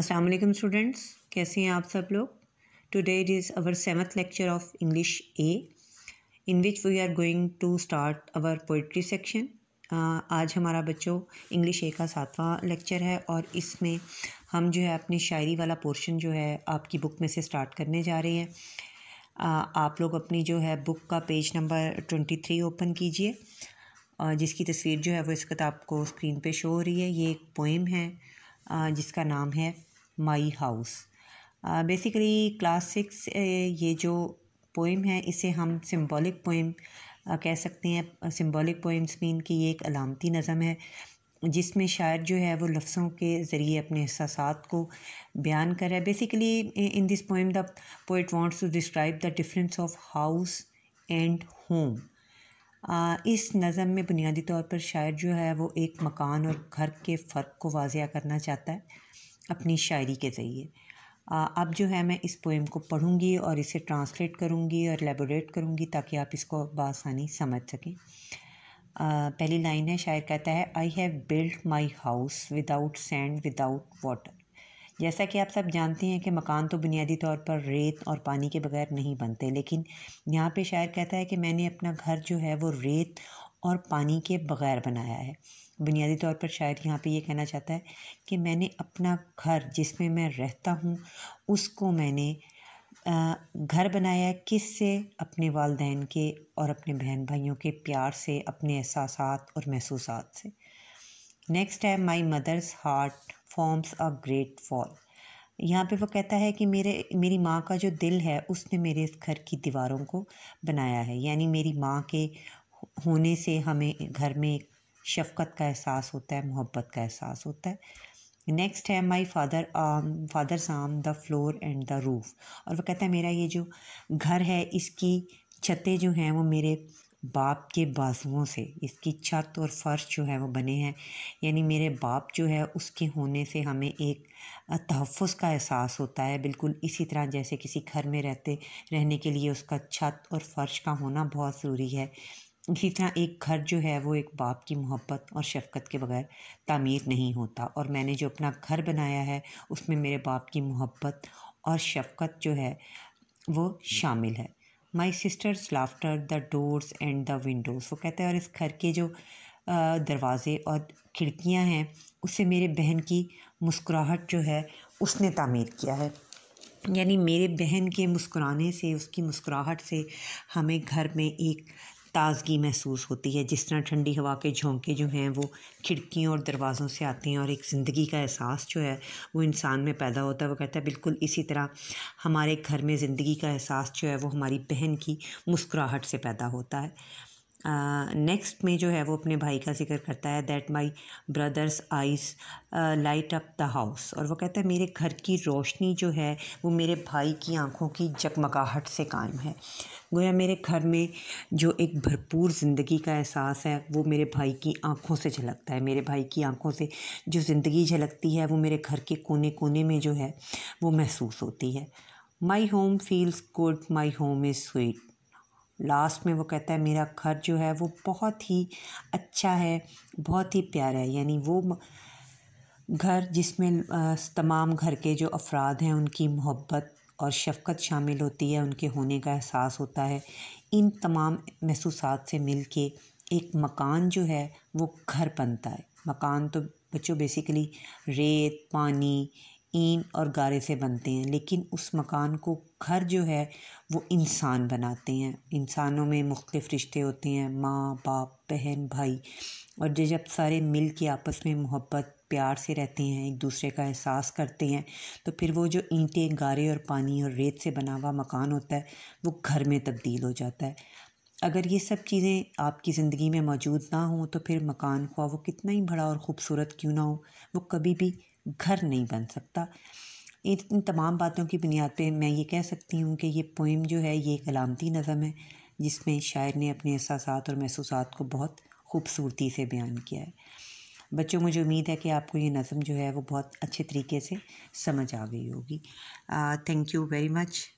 अस्सलाम वालेकुम स्टूडेंट्स कैसे हैं आप सब लोग today it is our seventh lecture of English a in which we are going to start our poetry section आज हमारा बच्चों इंग्लिश ए का सातवां लेक्चर है और इसमें हम जो है अपनी शायरी वाला पोर्शन जो है आपकी बुक में से स्टार्ट करने जा रहे हैं uh, आप लोग अपनी जो है बुक का page number twenty three open कीजिए uh, जिसकी तस्वीर जो है वो इस वक्त आपको स्क्रीन पे शो हो रही है ये एक पोइम है जिसका नाम है my house basically class six ये जो पोइम है इसे हम सिंबॉलिक पोइम कह सकते हैं सिंबॉलिक पोइम्स मीन कि ये एक अलामती नज़म है जिसमें शायर जो है वो लफ्ज़ों के ज़रिए अपने एहसास को बयान कर रहा है basically in this poem the poet wants to describe the difference of house and home इस नज़म में बुनियादी तौर पर शायर जो है वो एक मकान और घर के फ़र्क को वाजिया करना चाहता है अपनी शायरी के ज़रिए अब जो है मैं इस पोएम को पढ़ूँगी और इसे ट्रांसलेट करूँगी और लेबोरेट करूँगी ताकि आप इसको बसानी समझ सकें पहली लाइन है शायर कहता है I have built my house without sand without water जैसा कि आप सब जानते हैं कि मकान तो बुनियादी तौर पर रेत और पानी के बगैर नहीं बनते लेकिन यहाँ पे शायर कहता है कि मैंने अपना घर जो है वो रेत और पानी के बगैर बनाया है बुनियादी तौर पर शायर यहाँ पे ये यह कहना चाहता है कि मैंने अपना घर जिसमें मैं रहता हूँ उसको मैंने घर बनाया किस से अपने वालदेन के और अपने बहन भाइयों के प्यार से अपने एहसास और महसूसात से नेक्स्ट है my mother's heart forms a great fall यहाँ पे वो कहता है कि मेरे मेरी माँ का जो दिल है उसने मेरे इस घर की दीवारों को बनाया है यानी मेरी माँ के होने से हमें घर में शफकत का एहसास होता है मोहब्बत का एहसास होता है नेक्स्ट है my father arm father some the floor and the roof और वो कहता है मेरा ये जो घर है इसकी छतें जो हैं वो मेरे बाप के बाजुओं से इसकी छत और फर्श जो है वो बने हैं यानी मेरे बाप जो है उसके होने से हमें एक तहफ़ का एहसास होता है बिल्कुल इसी तरह जैसे किसी घर में रहते रहने के लिए उसका छत और फर्श का होना बहुत ज़रूरी है इसी तरह एक घर जो है वो एक बाप की मोहब्बत और शफकत के बगैर तामीर नहीं होता और मैंने जो अपना घर बनाया है उसमें मेरे बाप की मोहब्बत और शफकत जो है वो शामिल है my sister's laughter the doors and the windows वो कहता है और इस घर के जो दरवाज़े और खिड़कियां हैं उससे मेरे बहन की मुस्कुराहट जो है उसने तामीर किया है यानी मेरे बहन के मुस्कुराने से उसकी मुस्कुराहट से हमें घर में एक ताज़गी महसूस होती है जिस तरह ठंडी हवा के झोंके जो हैं वो खिड़कियों और दरवाज़ों से आते हैं और एक ज़िंदगी का एहसास जो है वो इंसान में पैदा होता है वो कहता है बिल्कुल इसी तरह हमारे घर में ज़िंदगी का एहसास जो है वो हमारी बहन की मुस्कुराहट से पैदा होता है नेक्स्ट में जो है वो अपने भाई का जिक्र करता है that my brother's eyes light up the house और वो कहता है मेरे घर की रोशनी जो है वो मेरे भाई की आंखों की जगमगाहट से कायम है गोया मेरे घर में जो एक भरपूर ज़िंदगी का एहसास है वो मेरे भाई की आंखों से झलकता है मेरे भाई की आंखों से जो ज़िंदगी झलकती है वो मेरे घर के कोने कोने में जो है वो महसूस होती है my home feels good my home is sweet last में वो कहता है मेरा घर जो है वो बहुत ही अच्छा है बहुत ही प्यारा है यानी वो घर जिसमें तमाम घर के जो अफराद हैं उनकी मोहब्बत और शफकत शामिल होती है उनके होने का एहसास होता है इन तमाम महसूस से मिल के एक मकान जो है वो घर बनता है मकान तो बच्चों बेसिकली रेत पानी ईन और गारे से बनते हैं लेकिन उस मकान को घर जो है वो इंसान बनाते हैं इंसानों में मुख्तफ रिश्ते होते हैं माँ बाप बहन भाई और जो जब सारे मिल के आपस में मोहब्बत प्यार से रहते हैं एक दूसरे का एहसास करते हैं तो फिर वो जो ईंटें गारे और पानी और रेत से बना हुआ मकान होता है वो घर में तब्दील हो जाता है अगर ये सब चीज़ें आपकी ज़िंदगी में मौजूद ना हों तो फिर मकान ख्वा वो कितना ही बड़ा और ख़ूबसूरत क्यों ना हो वो कभी भी घर नहीं बन सकता इन तमाम बातों की बुनियाद पर मैं ये कह सकती हूँ कि ये पोइम जो है ये एक अलामती नज़म है जिसमें शायर ने अपने एहसास और महसूस को बहुत खूबसूरती से बयान किया है बच्चों मुझे उम्मीद है कि आपको ये नज़म जो है वो बहुत अच्छे तरीके से समझ आ गई होगी थैंक यू वेरी मच